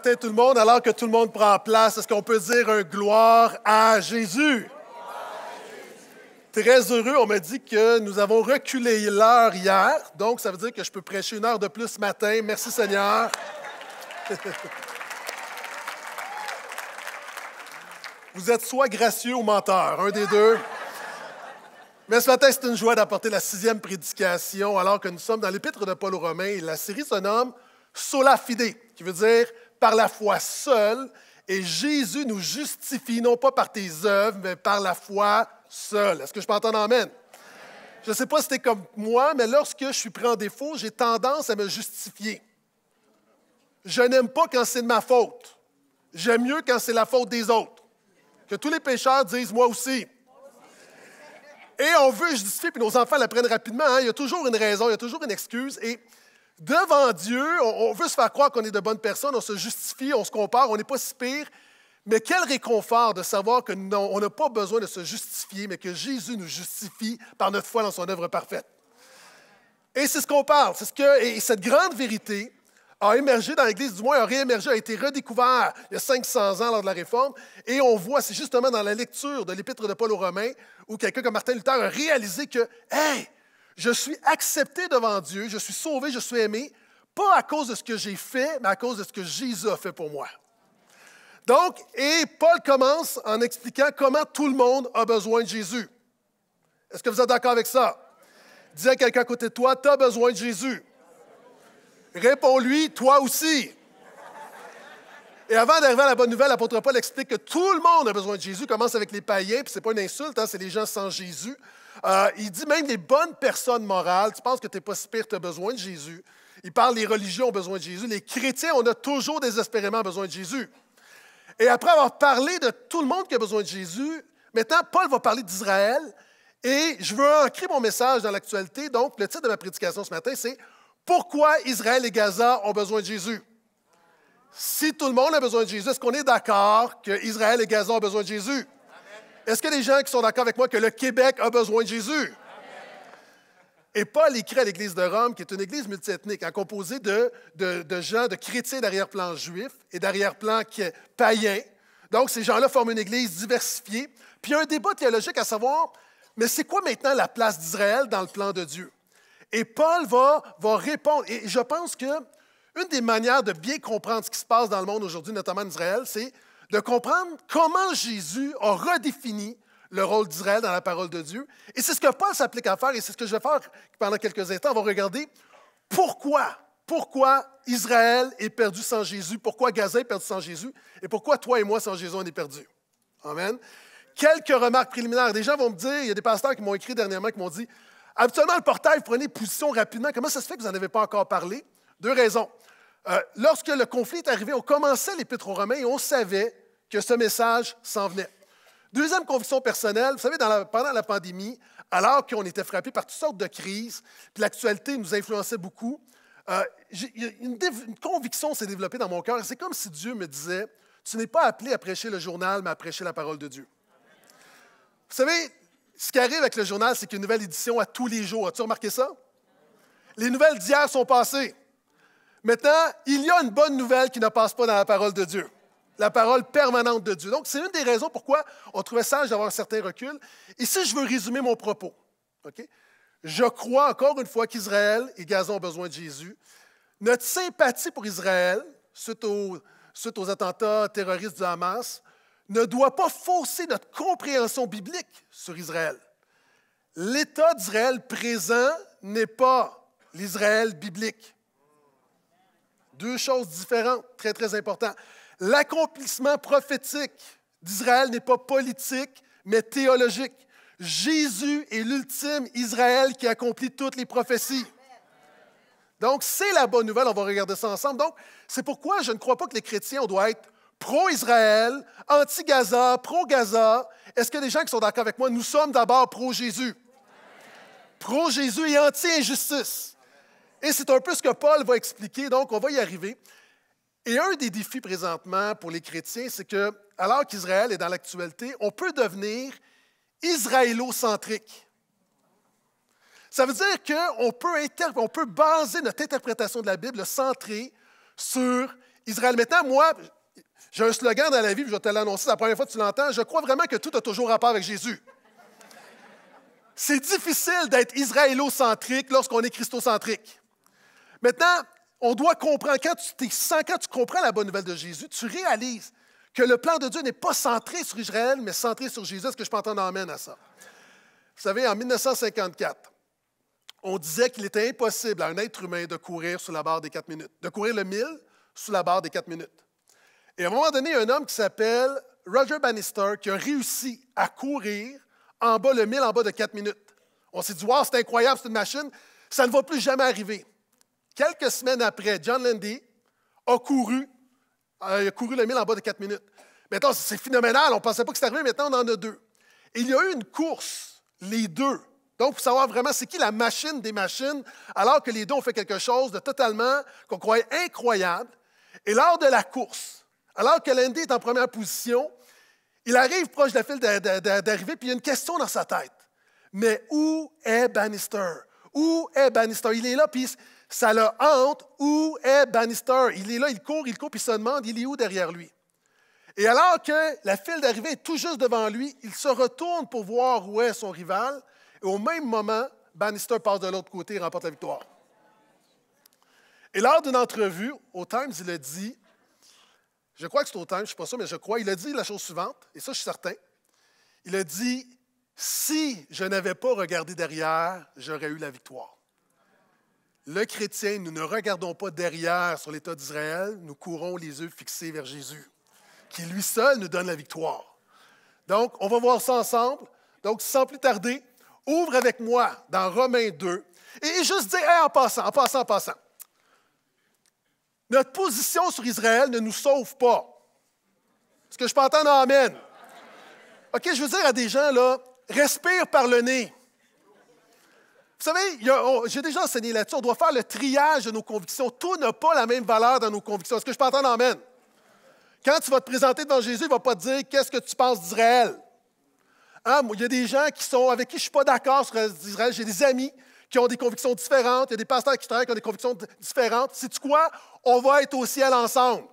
tout le monde, alors que tout le monde prend place? Est-ce qu'on peut dire un gloire à Jésus? Très heureux, on me dit que nous avons reculé l'heure hier, donc ça veut dire que je peux prêcher une heure de plus ce matin. Merci Seigneur. Vous êtes soit gracieux ou menteur, un des deux. Mais ce matin, c'est une joie d'apporter la sixième prédication alors que nous sommes dans l'épître de Paul aux Romains. La série se nomme Sola Fide, qui veut dire par la foi seule, et Jésus nous justifie, non pas par tes œuvres, mais par la foi seule. Est-ce que je peux entendre Amen? Je ne sais pas si es comme moi, mais lorsque je suis pris en défaut, j'ai tendance à me justifier. Je n'aime pas quand c'est de ma faute. J'aime mieux quand c'est la faute des autres. Que tous les pécheurs disent moi aussi. Et on veut justifier, puis nos enfants l'apprennent rapidement. Hein. Il y a toujours une raison, il y a toujours une excuse. Et Devant Dieu, on, veut se faire croire qu'on est de bonnes personnes, on se justifie, on se compare, on n'est pas si pire. Mais quel réconfort de savoir que non, on n'a pas besoin de se justifier, mais que Jésus nous justifie par notre foi dans son œuvre parfaite. Et c'est ce qu'on parle. C'est ce que, et cette grande vérité a émergé dans l'Église, du moins a réémergé, a été redécouvert il y a 500 ans lors de la Réforme. Et on voit, c'est justement dans la lecture de l'Épître de Paul aux Romains, où quelqu'un comme Martin Luther a réalisé que, hey, je suis accepté devant Dieu, je suis sauvé, je suis aimé, pas à cause de ce que j'ai fait, mais à cause de ce que Jésus a fait pour moi. Donc, et Paul commence en expliquant comment tout le monde a besoin de Jésus. Est-ce que vous êtes d'accord avec ça? Dis à quelqu'un à côté de toi, tu as besoin de Jésus. Réponds-lui, toi aussi. Et avant d'arriver à la bonne nouvelle, l'apôtre Paul explique que tout le monde a besoin de Jésus, commence avec les païens, puis ce n'est pas une insulte, hein, c'est les gens sans Jésus. Euh, il dit même les bonnes personnes morales, tu penses que tu n'es pas si tu as besoin de Jésus. Il parle les religions ont besoin de Jésus. Les chrétiens, on a toujours désespérément besoin de Jésus. Et après avoir parlé de tout le monde qui a besoin de Jésus, maintenant, Paul va parler d'Israël. Et je veux ancrer mon message dans l'actualité. Donc, le titre de ma prédication ce matin, c'est Pourquoi Israël et Gaza ont besoin de Jésus? Si tout le monde a besoin de Jésus, est-ce qu'on est, d'accord que d'accord qu'Israël et Gaza ont besoin de Jésus? Est-ce qu'il y a des gens qui sont d'accord avec moi que le Québec a besoin de Jésus? Et Paul écrit à l'Église de Rome, qui est une église multiethnique, composée de, de, de, gens, de chrétiens d'arrière-plan juif et d'arrière-plan païen. Donc, ces gens-là forment une église diversifiée. Puis il y a un débat théologique à savoir, mais c'est quoi maintenant la place d'Israël dans le plan de Dieu? Et Paul va, va répondre. Et je pense que une des manières de bien comprendre ce qui se passe dans le monde aujourd'hui, notamment en Israël, c'est de comprendre comment Jésus a redéfini le rôle d'Israël dans la parole de Dieu. Et c'est ce que Paul s'applique à faire, et c'est ce que je vais faire pendant quelques instants. On va regarder pourquoi, pourquoi Israël est perdu sans Jésus, pourquoi Gaza est perdu sans Jésus, et pourquoi toi et moi sans Jésus, on est perdus. Amen. Quelques remarques préliminaires. Des gens vont me dire, il y a des pasteurs qui m'ont écrit dernièrement, qui m'ont dit, habituellement, le portail, vous prenez position rapidement. Comment ça se fait que vous n'en avez pas encore parlé? Deux raisons. Euh, lorsque le conflit est arrivé, on commençait l'épître aux Romains et on savait que ce message s'en venait. Deuxième conviction personnelle, vous savez, pendant la pandémie, alors qu'on était frappé par toutes sortes de crises, puis l'actualité nous influençait beaucoup, euh, une, une, conviction s'est développée dans mon cœur. C'est comme si Dieu me disait, tu n'es pas appelé à prêcher le journal, mais à prêcher la parole de Dieu. Vous savez, ce qui arrive avec le journal, c'est qu'il y a une nouvelle édition à tous les jours. As-tu remarqué ça? Les nouvelles d'hier sont passées. Maintenant, il y a une bonne nouvelle qui ne passe pas dans la parole de Dieu la parole permanente de Dieu. Donc, c'est une des raisons pourquoi on trouvait sage d'avoir un certain recul. Ici, je veux résumer mon propos. Okay? Je crois encore une fois qu'Israël et Gaza ont besoin de Jésus. Notre sympathie pour Israël, suite aux, aux attentats terroristes du Hamas, ne doit pas fausser notre compréhension biblique sur Israël. L'État d'Israël présent n'est pas l'Israël biblique. Deux choses différentes, très, très importantes. L'accomplissement prophétique d'Israël n'est pas politique, mais théologique. Jésus est l'ultime Israël qui accomplit toutes les prophéties. Donc, c'est la bonne nouvelle, on va regarder ça ensemble. Donc, c'est pourquoi je ne crois pas que les chrétiens, on doit être pro-Israël, anti-Gaza, pro-Gaza. Est-ce que des gens qui sont d'accord avec moi, nous sommes d'abord pro-Jésus? Pro-Jésus et anti-injustice. Et c'est un peu ce que Paul va expliquer, donc on va y arriver. Et un des défis présentement pour les chrétiens, c'est que, alors qu'Israël est dans l'actualité, on peut devenir israélocentrique. Ça veut dire qu'on peut, baser notre interprétation de la Bible centrée sur Israël. Maintenant, moi, j'ai un slogan dans la vie, je vais te l'annoncer, la première fois que tu l'entends, je crois vraiment que tout a toujours rapport avec Jésus. C'est difficile d'être israélocentrique lorsqu'on est christocentrique. Maintenant, on doit comprendre, quand tu, tu comprends la bonne nouvelle de Jésus, tu réalises que le plan de Dieu n'est pas centré sur Israël, mais centré sur Jésus. ce que je peux entendre amène à ça? Vous savez, en 1954, on disait qu'il était impossible à un être humain de courir sous la barre des quatre minutes, de courir le mille sous la barre des quatre minutes. Et à un moment donné, un homme qui s'appelle Roger Bannister qui a réussi à courir en bas le mille en bas de quatre minutes. On s'est dit, wow, c'est incroyable, c'est une machine, ça ne va plus jamais arriver. Quelques semaines après, John Landy a couru, euh, il a couru le mille en bas de quatre minutes. Maintenant, c'est phénoménal, on ne pensait pas que c'était arrivé, maintenant on en a deux. il y a eu une course, les deux. Donc, pour savoir vraiment c'est qui la machine des machines, alors que les deux ont fait quelque chose de totalement qu'on croyait incroyable. Et lors de la course, alors que Landy est en première position, il arrive proche de la file d'arrivée, puis il y a une question dans sa tête. Mais où est Bannister? Où est Bannister? Il est là, puis ça le hante. Où est Bannister? Il est là, il court, il court, puis il se demande, il est où derrière lui? Et alors que la file d'arrivée est tout juste devant lui, il se retourne pour voir où est son rival. Et au même moment, Bannister passe de l'autre côté et remporte la victoire. Et lors d'une entrevue, au Times, il a dit, je crois que c'est au Times, je ne suis pas sûr, mais je crois, il a dit la chose suivante, et ça je suis certain. Il a dit, si je n'avais pas regardé derrière, j'aurais eu la victoire. Le chrétien, nous ne regardons pas derrière sur l'État d'Israël, nous courons les yeux fixés vers Jésus, qui lui seul nous donne la victoire. Donc, on va voir ça ensemble. Donc, sans plus tarder, ouvre avec moi dans Romains 2 et juste dire en passant, en passant, en passant. Notre position sur Israël ne nous sauve pas. Est-ce que je peux entendre Amen? OK, je veux dire à des gens, là, respire par le nez. Vous savez, j'ai déjà enseigné là-dessus, on doit faire le triage de nos convictions. Tout n'a pas la même valeur dans nos convictions. Est-ce que je peux entendre Amen? Quand tu vas te présenter devant Jésus, il ne va pas te dire qu'est-ce que tu penses d'Israël. Hein, il y a des gens qui sont, avec qui je ne suis pas d'accord sur Israël. J'ai des amis qui ont des convictions différentes. Il y a des pasteurs qui travaillent qui ont des convictions différentes. C'est tu quoi? On va être au ciel ensemble.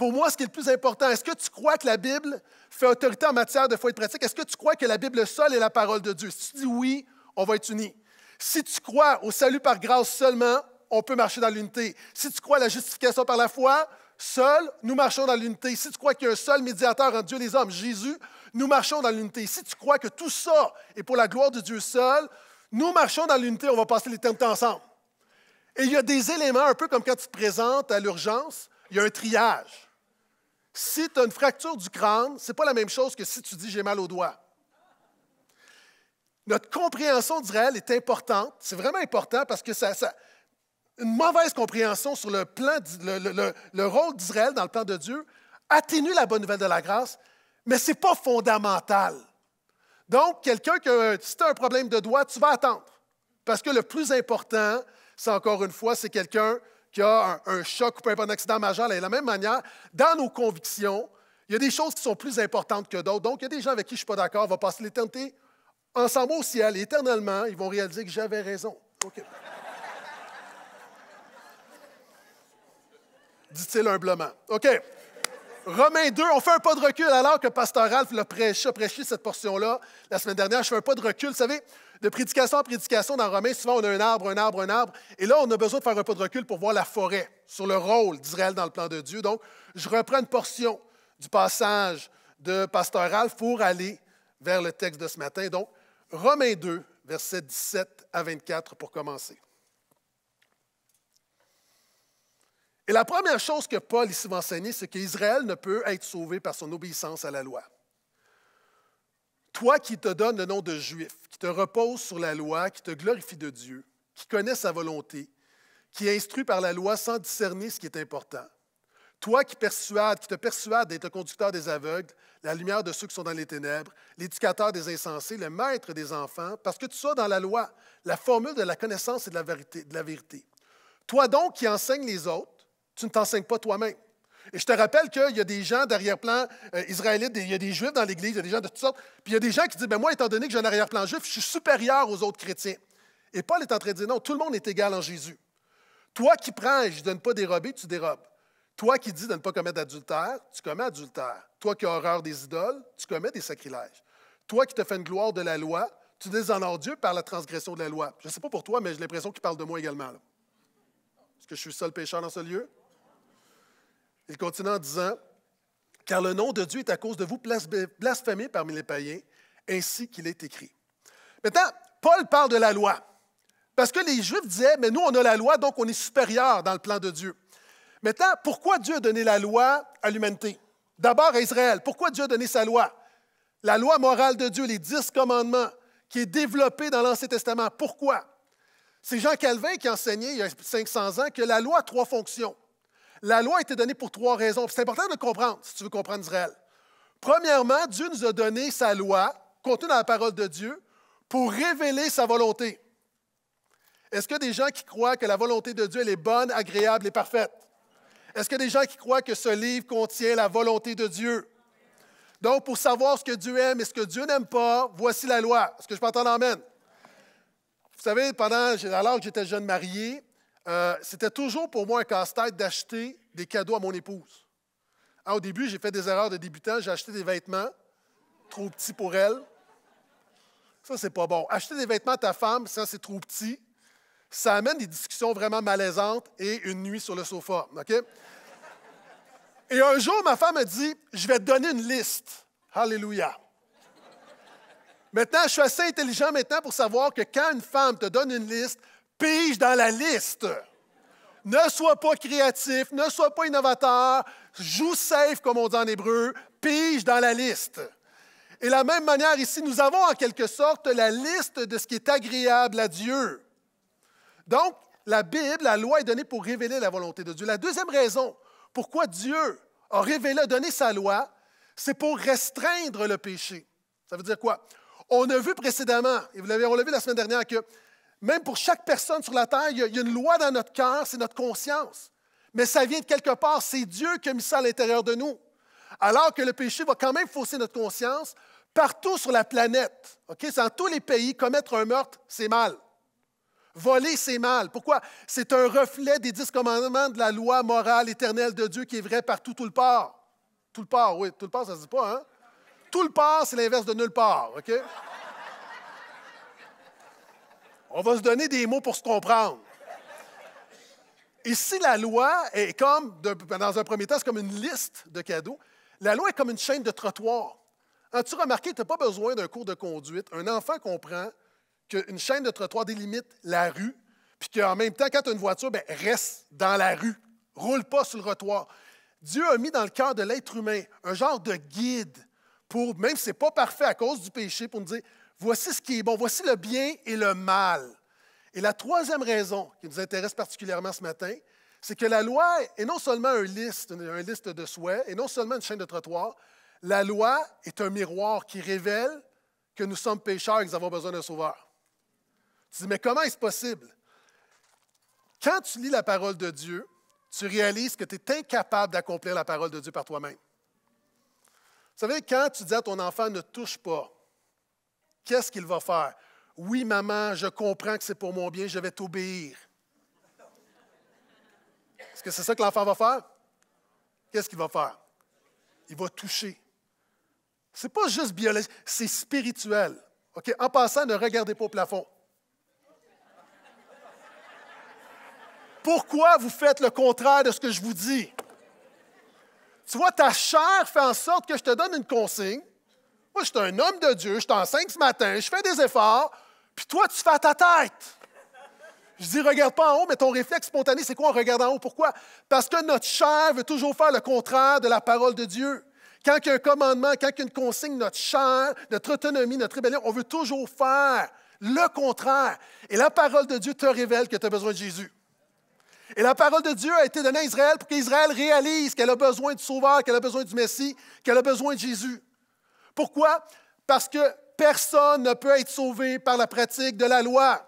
Pour moi, ce qui est le plus important, est-ce que tu crois que la Bible fait autorité en matière de foi et de pratique? Est-ce que tu crois que la Bible seule est la parole de Dieu? Si tu dis oui, on va être unis. Si tu crois au salut par grâce seulement, on peut marcher dans l'unité. Si tu crois à la justification par la foi, seul, nous marchons dans l'unité. Si tu crois qu'il y a un seul médiateur entre Dieu et les hommes, Jésus, nous marchons dans l'unité. Si tu crois que tout ça est pour la gloire de Dieu seul, nous marchons dans l'unité, on va passer les l'éternité ensemble. Et il y a des éléments, un peu comme quand tu te présentes à l'urgence, il y a un triage. Si tu as une fracture du crâne, ce n'est pas la même chose que si tu dis j'ai mal au doigt. Notre compréhension d'Israël est importante. C'est vraiment important parce que une mauvaise compréhension sur le, plan, rôle d'Israël dans le plan de Dieu atténue la bonne nouvelle de la grâce, mais ce n'est pas fondamental. Donc, quelqu'un que si as un problème de doigt, tu vas attendre. Parce que le plus important, c'est encore une fois, c'est quelqu'un qui a un, choc ou un accident majeur, de la même manière, dans nos convictions, il y a des choses qui sont plus importantes que d'autres. Donc, il y a des gens avec qui je ne suis pas d'accord, on va passer l'éternité ensemble au ciel, et éternellement, ils vont réaliser que j'avais raison. OK. Dit-il humblement. OK. Romains 2, on fait un pas de recul alors que Pasteur Ralph le a prêché cette portion-là la semaine dernière. Je fais un pas de recul. Vous savez, de prédication en prédication dans Romains, souvent on a un arbre, un arbre, un arbre. Et là, on a besoin de faire un pas de recul pour voir la forêt, sur le rôle d'Israël dans le plan de Dieu. Donc, je reprends une portion du passage de Pasteur pour aller vers le texte de ce matin. Donc, Romains 2, versets 17 à 24 pour commencer. Et la première chose que Paul ici va enseigner, c'est qu'Israël ne peut être sauvé par son obéissance à la loi. Toi qui te donnes le nom de juif, qui te repose sur la loi, qui te glorifie de Dieu, qui connais sa volonté, qui est instruit par la loi sans discerner ce qui est important. Toi qui persuades, qui te persuades d'être le conducteur des aveugles, la lumière de ceux qui sont dans les ténèbres, l'éducateur des insensés, le maître des enfants, parce que tu sois dans la loi, la formule de la connaissance et de la vérité. De la vérité. Toi donc qui enseignes les autres, tu ne t'enseignes pas toi-même. Et je te rappelle qu'il y a des gens d'arrière-plan euh, israélites, israélite, il y a des juifs dans l'Église, il y a des gens de toutes sortes. Puis il y a des gens qui disent, ben moi, étant donné que j'ai un arrière-plan juif, je suis supérieur aux autres chrétiens. Et Paul est en train de dire, non, tout le monde est égal en Jésus. Toi qui prêches de ne pas dérober, tu dérobes. Toi qui dis de ne pas commettre d'adultère, tu commets adultère. Toi qui as horreur des idoles, tu commets des sacrilèges. Toi qui te fais une gloire de la loi, tu déshonores Dieu par la transgression de la loi. Je ne sais pas pour toi, mais j'ai l'impression qu'il parle de moi également. Est-ce que je suis seul pécheur dans ce lieu? Il continue en disant, Car le nom de Dieu est à cause de vous blasphémé parmi les païens, ainsi qu'il est écrit. Maintenant, Paul parle de la loi. Parce que les Juifs disaient, mais nous, on a la loi, donc on est supérieur dans le plan de Dieu. Maintenant, pourquoi Dieu a donné la loi à l'humanité? D'abord à Israël. Pourquoi Dieu a donné sa loi? La loi morale de Dieu, les dix commandements, qui est développée dans l'Ancien Testament. Pourquoi? C'est Jean Calvin qui enseignait il y a 500 ans que la loi a trois fonctions. La loi a été donnée pour trois raisons. C'est important de comprendre si tu veux comprendre Israël. Premièrement, Dieu nous a donné sa loi, contenue dans la parole de Dieu, pour révéler sa volonté. Est-ce qu'il y a des gens qui croient que la volonté de Dieu elle est bonne, agréable et parfaite? Est-ce qu'il y a des gens qui croient que ce livre contient la volonté de Dieu? Donc, pour savoir ce que Dieu aime et ce que Dieu n'aime pas, voici la loi. Est-ce que je peux entendre amène? Vous savez, pendant, alors que j'étais jeune marié, euh, c'était toujours pour moi un casse-tête d'acheter des cadeaux à mon épouse. Ah, au début, j'ai fait des erreurs de débutant. J'ai acheté des vêtements trop petits pour elle. Ça, c'est pas bon. Acheter des vêtements à ta femme, ça, c'est trop petit. Ça amène des discussions vraiment malaisantes et une nuit sur le sofa. Et un jour, ma femme a dit Je vais te donner une liste. Alléluia. Maintenant, je suis assez intelligent maintenant pour savoir que quand une femme te donne une liste, pige dans la liste. Ne sois pas créatif, ne sois pas innovateur, joue safe, comme on dit en hébreu, pige dans la liste. Et de la même manière, ici, nous avons en quelque sorte la liste de ce qui est agréable à Dieu. Donc, la Bible, la loi est donnée pour révéler la volonté de Dieu. La deuxième raison pourquoi Dieu a révélé, a donné sa loi, c'est pour restreindre le péché. Ça veut dire quoi? On a vu précédemment, et vous l'avez relevé la semaine dernière, que même pour chaque personne sur la terre, il y a, une loi dans notre cœur, c'est notre conscience. Mais ça vient de quelque part, c'est Dieu qui a mis ça à l'intérieur de nous. Alors que le péché va quand même fausser notre conscience partout sur la planète. ok Dans tous les pays, commettre un meurtre, c'est mal. Voler, c'est mal. Pourquoi? C'est un reflet des dix commandements de la loi morale éternelle de Dieu qui est vrai partout, tout le part. Tout le port, oui. Tout le port, ça ne se dit pas, hein? Tout le port, c'est l'inverse de nulle part, OK? On va se donner des mots pour se comprendre. Ici, la loi est comme, dans un premier temps, c'est comme une liste de cadeaux. La loi est comme une chaîne de trottoir. As-tu remarqué, tu n'as pas besoin d'un cours de conduite. Un enfant comprend qu'une chaîne de trottoir délimite la rue, puis qu'en même temps, quand tu as une voiture, bien, reste dans la rue, roule pas sur le trottoir. Dieu a mis dans le cœur de l'être humain un genre de guide pour, même si ce n'est pas parfait à cause du péché, pour nous dire Voici ce qui est bon, voici le bien et le mal. Et la troisième raison qui nous intéresse particulièrement ce matin, c'est que la loi est non seulement une liste, liste de souhaits, et non seulement une chaîne de trottoir, la loi est un miroir qui révèle que nous sommes pécheurs et que nous avons besoin d'un sauveur. Tu dis, mais comment est-ce possible? Quand tu lis la parole de Dieu, tu réalises que tu es incapable d'accomplir la parole de Dieu par toi-même. Vous savez, quand tu dis à ton enfant ne touche pas, qu'est-ce qu'il va faire? Oui, maman, je comprends que c'est pour mon bien, je vais t'obéir. Est-ce que c'est ça que l'enfant va faire? Qu'est-ce qu'il va faire? Il va toucher. C'est pas juste biologique, c'est spirituel. En passant, ne regardez pas au plafond. Pourquoi vous faites le contraire de ce que je vous dis? Tu vois, ta chair fait en sorte que je te donne une consigne, moi, je suis un homme de Dieu, je t'enseigne ce matin, je fais des efforts, puis toi, tu fais à ta tête. Je dis, regarde pas en haut, mais ton réflexe spontané, c'est quoi en regardant en haut? Pourquoi? Parce que notre chair veut toujours faire le contraire de la parole de Dieu. Quand il y a un commandement, quand il y a une consigne, notre chair, notre autonomie, notre rébellion, on veut toujours faire le contraire. Et la parole de Dieu te révèle que tu as besoin de Jésus. Et la parole de Dieu a été donnée à Israël pour qu'Israël réalise qu'elle a besoin du Sauveur, qu'elle a besoin du Messie, qu'elle a besoin de Jésus. Pourquoi? Parce que personne ne peut être sauvé par la pratique de la loi.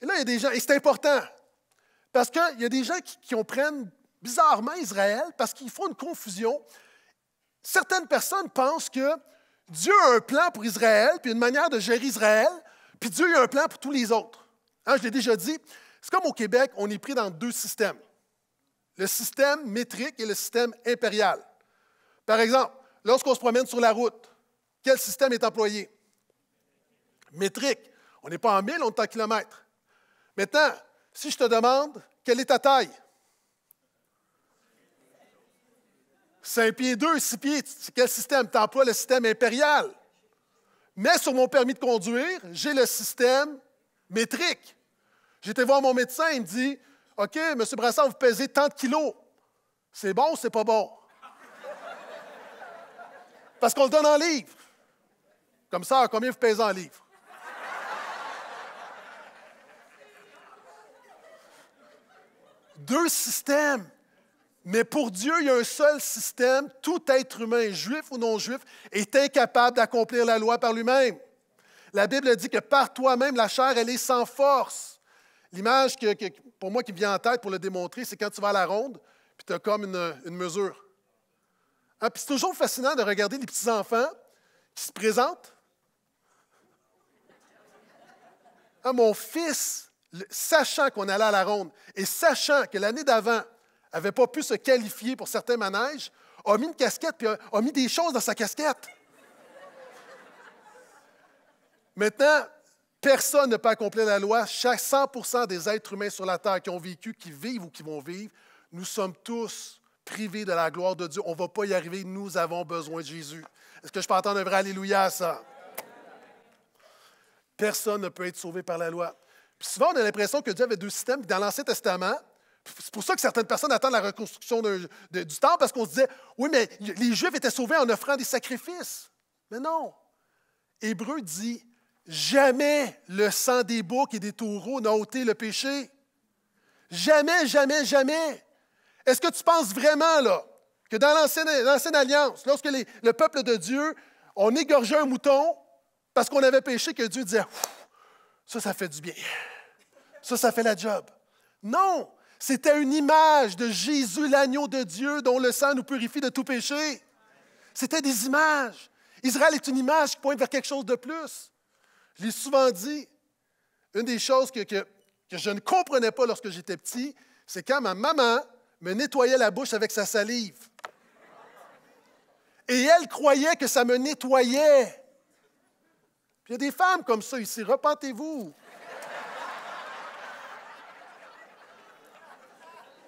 Et là, il y a des gens, et c'est important, parce qu'il y a des gens qui, comprennent bizarrement Israël, parce qu'ils font une confusion. Certaines personnes pensent que Dieu a un plan pour Israël, puis une manière de gérer Israël, puis Dieu a un plan pour tous les autres. Hein, je l'ai déjà dit, c'est comme au Québec, on est pris dans deux systèmes. Le système métrique et le système impérial. Par exemple, lorsqu'on se promène sur la route, quel système est employé? Métrique. On n'est pas en mille, on est en kilomètres. Maintenant, si je te demande, quelle est ta taille? 5 pieds 2, 6 pieds, quel système? Tu emploies le système impérial. Mais sur mon permis de conduire, j'ai le système métrique. J'étais voir mon médecin, il me dit OK, M. Brassard, vous pesez tant de kilos. C'est bon ou c'est pas bon? Parce qu'on le donne en livre, Comme ça, combien vous pèsez en livres? Deux systèmes. Mais pour Dieu, il y a un seul système. Tout être humain, juif ou non juif, est incapable d'accomplir la loi par lui-même. La Bible dit que par toi-même, la chair, elle est sans force. L'image que, pour moi qui me vient en tête pour le démontrer, c'est quand tu vas à la ronde, puis tu as comme une mesure. Ah, c'est toujours fascinant de regarder les petits-enfants qui se présentent. Ah, mon fils, sachant qu'on allait à la ronde et sachant que l'année d'avant n'avait pas pu se qualifier pour certains manèges, a mis une casquette et a, a mis des choses dans sa casquette. Maintenant, personne ne peut accomplir la loi. Chaque 100 des êtres humains sur la Terre qui ont vécu, qui vivent ou qui vont vivre, nous sommes tous privés de la gloire de Dieu. On ne va pas y arriver. Nous avons besoin de Jésus. Est-ce que je peux entendre un vrai Alléluia à ça? Personne ne peut être sauvé par la loi. Puis souvent, on a l'impression que Dieu avait deux systèmes. Dans l'Ancien Testament, c'est pour ça que certaines personnes attendent la reconstruction du temple, parce qu'on se disait, oui, mais les Juifs étaient sauvés en offrant des sacrifices. Mais non. Hébreu dit, jamais le sang des boucs et des taureaux n'a ôté le péché. Jamais, jamais, jamais. Est-ce que tu penses vraiment là, que dans l'ancienne alliance, lorsque le peuple de Dieu, on égorgeait un mouton parce qu'on avait péché, que Dieu disait, ça, ça fait du bien. Ça, ça fait la job. Non, c'était une image de Jésus, l'agneau de Dieu, dont le sang nous purifie de tout péché. C'était des images. Israël est une image qui pointe vers quelque chose de plus. Je l'ai souvent dit, une des choses que, que je ne comprenais pas lorsque j'étais petit, c'est quand ma maman me nettoyait la bouche avec sa salive. Et elle croyait que ça me nettoyait. Puis il y a des femmes comme ça ici, repentez-vous.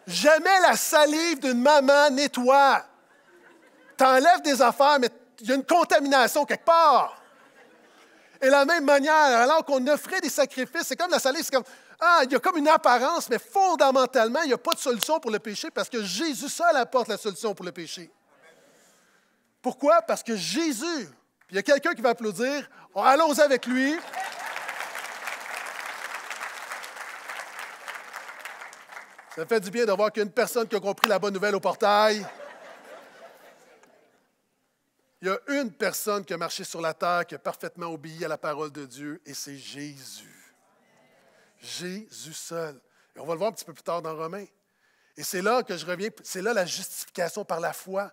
Jamais la salive d'une maman nettoie. T'enlèves des affaires, mais il y a une contamination quelque part. Et la même manière, alors qu'on offrait des sacrifices, c'est comme la salive, c'est comme ah, il y a comme une apparence, mais fondamentalement, il n'y a pas de solution pour le péché parce que Jésus seul apporte la solution pour le péché. Pourquoi? Parce que Jésus, il y a quelqu'un qui va applaudir, oh, allons-y avec lui. Ça fait du bien de voir personne qui a compris la bonne nouvelle au portail. Il y a une personne qui a marché sur la terre, qui a parfaitement obéi à la parole de Dieu, et c'est Jésus. Jésus seul. Et on va le voir un petit peu plus tard dans Romains. Et c'est là que je reviens, c'est là la justification par la foi.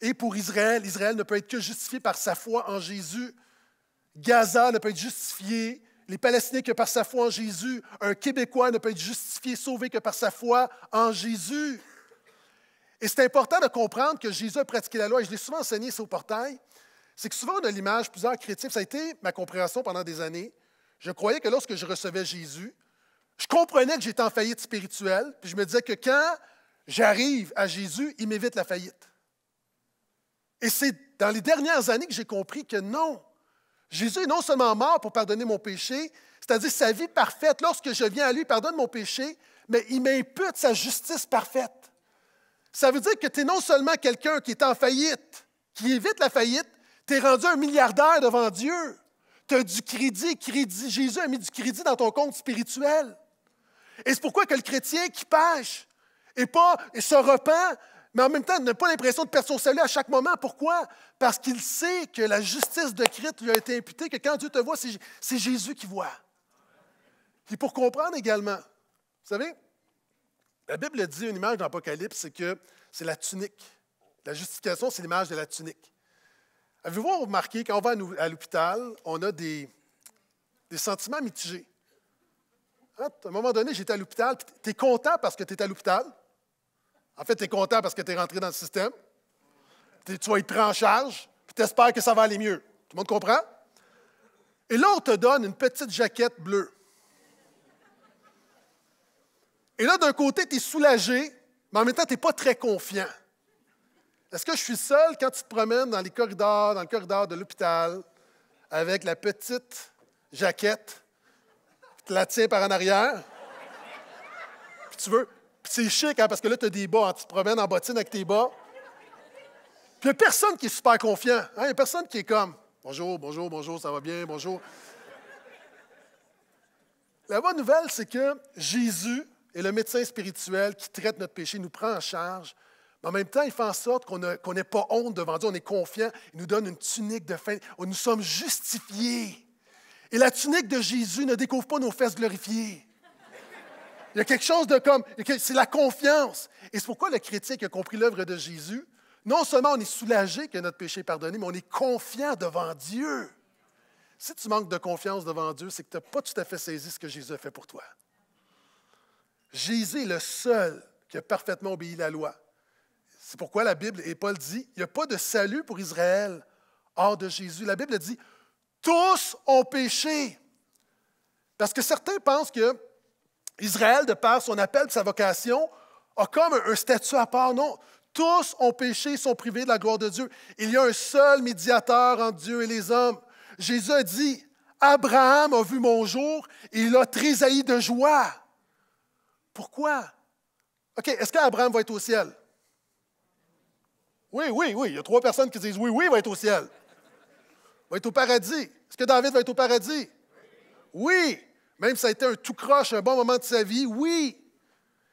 Et pour Israël, Israël ne peut être que justifié par sa foi en Jésus. Gaza ne peut être justifié, les Palestiniens que par sa foi en Jésus. Un Québécois ne peut être justifié, sauvé que par sa foi en Jésus. Et c'est important de comprendre que Jésus a pratiqué la loi, et je l'ai souvent enseigné ici au portail, c'est que souvent on a l'image, plusieurs chrétiens, ça a été ma compréhension pendant des années, je croyais que lorsque je recevais Jésus, je comprenais que j'étais en faillite spirituelle, puis je me disais que quand j'arrive à Jésus, il m'évite la faillite. Et c'est dans les dernières années que j'ai compris que non, Jésus est non seulement mort pour pardonner mon péché, c'est-à-dire sa vie parfaite, lorsque je viens à lui, il pardonne mon péché, mais il m'impute sa justice parfaite. Ça veut dire que tu es non seulement quelqu'un qui est en faillite, qui évite la faillite, tu es rendu un milliardaire devant Dieu. Tu as du crédit, crédit. Jésus a mis du crédit dans ton compte spirituel. Et c'est pourquoi que le chrétien qui pêche et pas et se repent, mais en même temps n'a pas l'impression de perdre son salut à chaque moment. Pourquoi? Parce qu'il sait que la justice de Christ lui a été imputée, que quand Dieu te voit, c'est Jésus qui voit. Et pour comprendre également, vous savez, la Bible dit une image d'apocalypse, c'est que c'est la tunique. La justification, c'est l'image de la tunique. Avez-vous remarqué, quand on va à l'hôpital, on a des, sentiments mitigés. Hein? À un moment donné, j'étais à l'hôpital, tu es content parce que tu es à l'hôpital. En fait, tu es content parce que tu es rentré dans le système. Tu vas être pris en charge, puis tu espères que ça va aller mieux. Tout le monde comprend? Et là, on te donne une petite jaquette bleue. Et là, d'un côté, tu es soulagé, mais en même temps, tu n'es pas très confiant. Est-ce que je suis seul quand tu te promènes dans les corridors, dans le corridor de l'hôpital, avec la petite jaquette, tu la tiens par en arrière, puis tu veux. Puis c'est chic, hein, parce que là, tu as des bas, hein, tu te promènes en bottine avec tes bas. Puis il n'y a personne qui est super confiant. Il hein, n'y a personne qui est comme Bonjour, bonjour, bonjour, ça va bien, bonjour. La bonne nouvelle, c'est que Jésus est le médecin spirituel qui traite notre péché, nous prend en charge, mais en même temps, il fait en sorte qu'on n'ait pas honte devant Dieu, on est confiant. Il nous donne une tunique de fin. Oh, nous sommes justifiés. Et la tunique de Jésus ne découvre pas nos fesses glorifiées. Il y a quelque chose de comme, c'est la confiance. Et c'est pourquoi le chrétien qui a compris l'œuvre de Jésus, non seulement on est soulagé que notre péché est pardonné, mais on est confiant devant Dieu. Si tu manques de confiance devant Dieu, c'est que tu n'as pas tout à fait saisi ce que Jésus a fait pour toi. Jésus est le seul qui a parfaitement obéi la loi, c'est pourquoi la Bible, et Paul dit, il n'y a pas de salut pour Israël hors de Jésus. La Bible dit, tous ont péché. Parce que certains pensent que Israël, de par son appel sa vocation, a comme un statut à part. Non, tous ont péché, sont privés de la gloire de Dieu. Il y a un seul médiateur entre Dieu et les hommes. Jésus a dit, Abraham a vu mon jour et il a trésailli de joie. Pourquoi? OK, est-ce qu'Abraham va être au ciel? Oui, oui, oui. Il y a trois personnes qui disent oui, oui, il va être au ciel. Il va être au paradis. Est-ce que David va être au paradis? Oui. Même si ça a été un tout croche, un bon moment de sa vie, oui.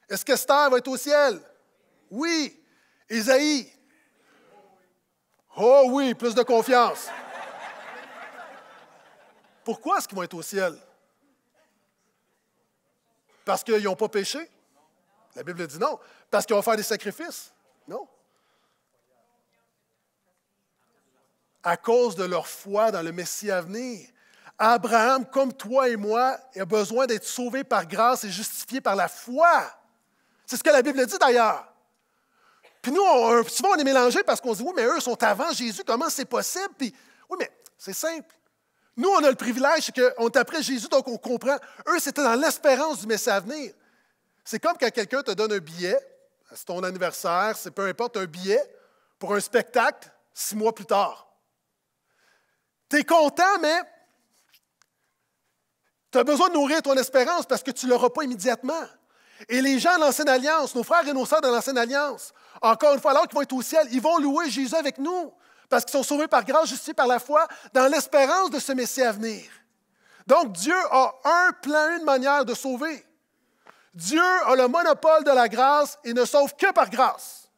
Est-ce que qu'Esther va être au ciel? Oui. Isaïe? Oh oui, plus de confiance. Pourquoi est-ce qu'ils vont être au ciel? Parce qu'ils n'ont pas péché? La Bible dit non. Parce qu'ils vont faire des sacrifices? Non. à cause de leur foi dans le Messie à venir. Abraham, comme toi et moi, a besoin d'être sauvé par grâce et justifié par la foi. C'est ce que la Bible dit d'ailleurs. Puis nous, euh, souvent, on est mélangés parce qu'on se dit, oui, mais eux sont avant Jésus, comment c'est possible? Puis, oui, mais c'est simple. Nous, on a le privilège, c'est qu'on est après Jésus, donc on comprend. Eux, c'était dans l'espérance du Messie à venir. C'est comme quand quelqu'un te donne un billet, c'est ton anniversaire, c'est peu importe, un billet pour un spectacle six mois plus tard. Tu es content, mais tu as besoin de nourrir ton espérance parce que tu ne l'auras pas immédiatement. Et les gens de l'Ancienne Alliance, nos frères et nos sœurs de l'Ancienne Alliance, encore une fois, alors qu'ils vont être au ciel, ils vont louer Jésus avec nous parce qu'ils sont sauvés par grâce, justifiés par la foi, dans l'espérance de ce Messie à venir. Donc Dieu a un plan, une manière de sauver. Dieu a le monopole de la grâce et ne sauve que par grâce.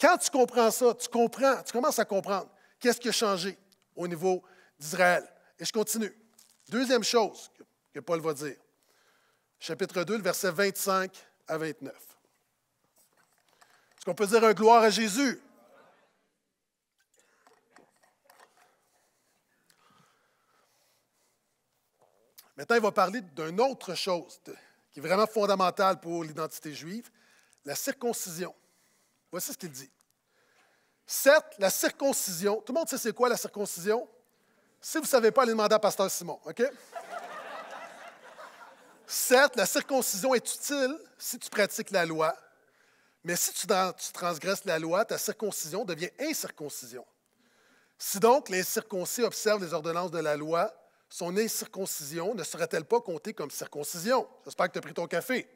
Quand tu comprends ça, tu comprends, tu commences à comprendre qu'est-ce qui a changé au niveau d'Israël. Et je continue. Deuxième chose que Paul va dire, chapitre 2, versets verset 25 à 29. Est-ce qu'on peut dire un gloire à Jésus? Maintenant, il va parler d'une autre chose qui est vraiment fondamentale pour l'identité juive, la circoncision. Voici ce qu'il dit. Certes, la circoncision, tout le monde sait c'est quoi la circoncision? Si vous ne savez pas, allez demander à Pasteur Simon, OK? Certes, la circoncision est utile si tu pratiques la loi, mais si tu, transgresses la loi, ta circoncision devient incirconcision. Si donc les circoncis observent les ordonnances de la loi, son incirconcision ne serait-elle pas comptée comme circoncision? J'espère que tu as pris ton café.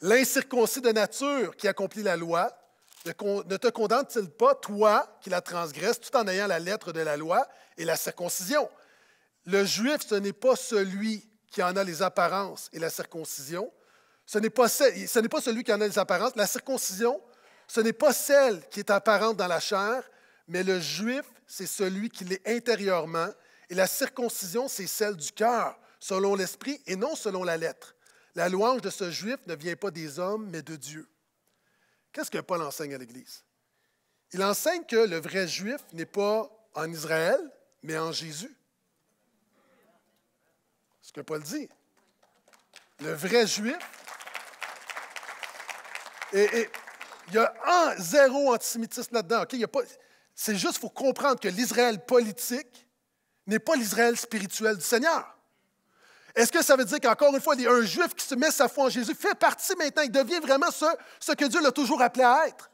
L'incirconcis de nature qui accomplit la loi ne te condamne-t-il pas, toi, qui la transgresses, tout en ayant la lettre de la loi et la circoncision? Le juif, ce n'est pas celui qui en a les apparences et la circoncision. Ce n'est pas, ce pas celui qui en a les apparences. La circoncision, ce n'est pas celle qui est apparente dans la chair, mais le juif, c'est celui qui l'est intérieurement. Et la circoncision, c'est celle du cœur, selon l'esprit et non selon la lettre. La louange de ce juif ne vient pas des hommes, mais de Dieu. Qu'est-ce que Paul enseigne à l'Église? Il enseigne que le vrai juif n'est pas en Israël, mais en Jésus. C'est ce que Paul dit. Le vrai juif. Et, il y a un, zéro antisémitisme là-dedans. C'est juste pour faut comprendre que l'Israël politique n'est pas l'Israël spirituel du Seigneur. Est-ce que ça veut dire qu'encore une fois, un juif qui se met sa foi en Jésus fait partie maintenant, il devient vraiment ce, que Dieu l'a toujours appelé à être?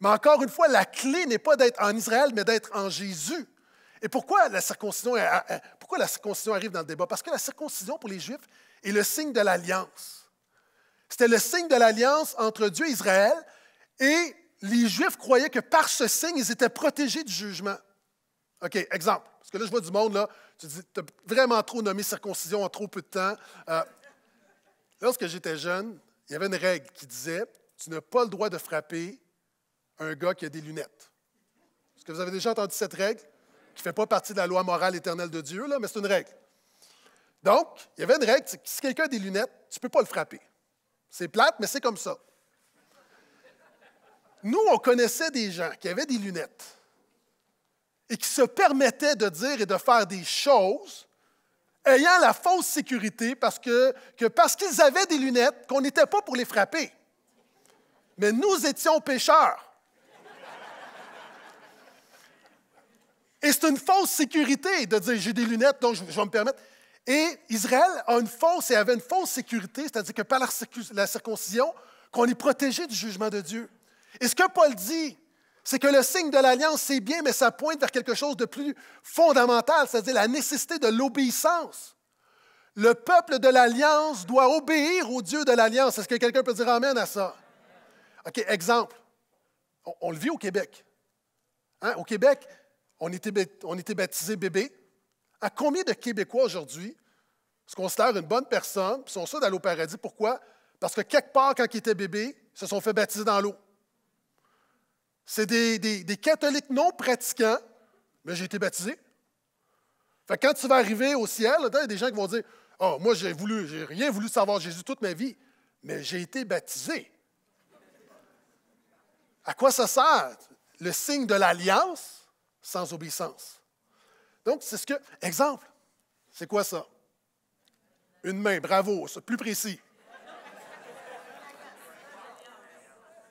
Mais encore une fois, la clé n'est pas d'être en Israël, mais d'être en Jésus. Et pourquoi la, circoncision, euh, euh, pourquoi la circoncision arrive dans le débat? Parce que la circoncision pour les Juifs est le signe de l'alliance. C'était le signe de l'alliance entre Dieu et Israël, et les Juifs croyaient que par ce signe, ils étaient protégés du jugement. OK, exemple, parce que là, je vois du monde, là, tu as vraiment trop nommé circoncision en trop peu de temps. Euh, lorsque j'étais jeune, il y avait une règle qui disait, tu n'as pas le droit de frapper un gars qui a des lunettes. Est-ce que vous avez déjà entendu cette règle? Qui ne fait pas partie de la loi morale éternelle de Dieu, là, mais c'est une règle. Donc, il y avait une règle, si quelqu'un a des lunettes, tu ne peux pas le frapper. C'est plate, mais c'est comme ça. Nous, on connaissait des gens qui avaient des lunettes et qui se permettaient de dire et de faire des choses ayant la fausse sécurité parce que, parce qu'ils avaient des lunettes, qu'on n'était pas pour les frapper. Mais nous étions pécheurs. Et c'est une fausse sécurité de dire j'ai des lunettes, donc je, vais me permettre. Et Israël a une fausse et avait une fausse sécurité, c'est-à-dire que par la, circoncision, qu'on est protégé du jugement de Dieu. Et ce que Paul dit c'est que le signe de l'alliance, c'est bien, mais ça pointe vers quelque chose de plus fondamental, c'est-à-dire la nécessité de l'obéissance. Le peuple de l'alliance doit obéir au Dieu de l'alliance. Est-ce que quelqu'un peut dire Amen à ça? OK, exemple. On, le vit au Québec. Hein? Au Québec, on était, on était baptisé bébé. À combien de Québécois aujourd'hui se considèrent une bonne personne, sont sûrs d'aller au paradis? Pourquoi? Parce que quelque part, quand ils étaient bébés, ils se sont fait baptiser dans l'eau. C'est des, catholiques non pratiquants, mais j'ai été baptisé. Fait quand tu vas arriver au ciel, il y a des gens qui vont dire Oh, moi, j'ai voulu, j'ai rien voulu savoir Jésus toute ma vie, mais j'ai été baptisé. À quoi ça sert? Le signe de l'alliance sans obéissance. Donc, c'est ce que. Exemple, c'est quoi ça? Une main, bravo, c'est plus précis.